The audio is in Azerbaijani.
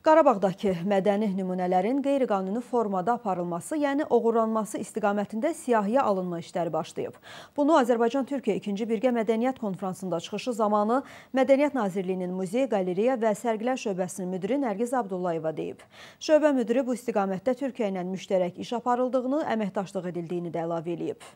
Qarabağdakı mədəni nümunələrin qeyri-qanuni formada aparılması, yəni oğurlanması istiqamətində siyahıya alınma işləri başlayıb. Bunu Azərbaycan-Türkiyə 2-ci birgə mədəniyyət konfransında çıxışı zamanı Mədəniyyət Nazirliyinin muzey, qaleriya və sərgilər şöbəsinin müdiri Nərgiz Abdullayeva deyib. Şöbə müdiri bu istiqamətdə Türkiyə ilə müştərək iş aparıldığını, əməkdaşlıq edildiyini də əlavə edib.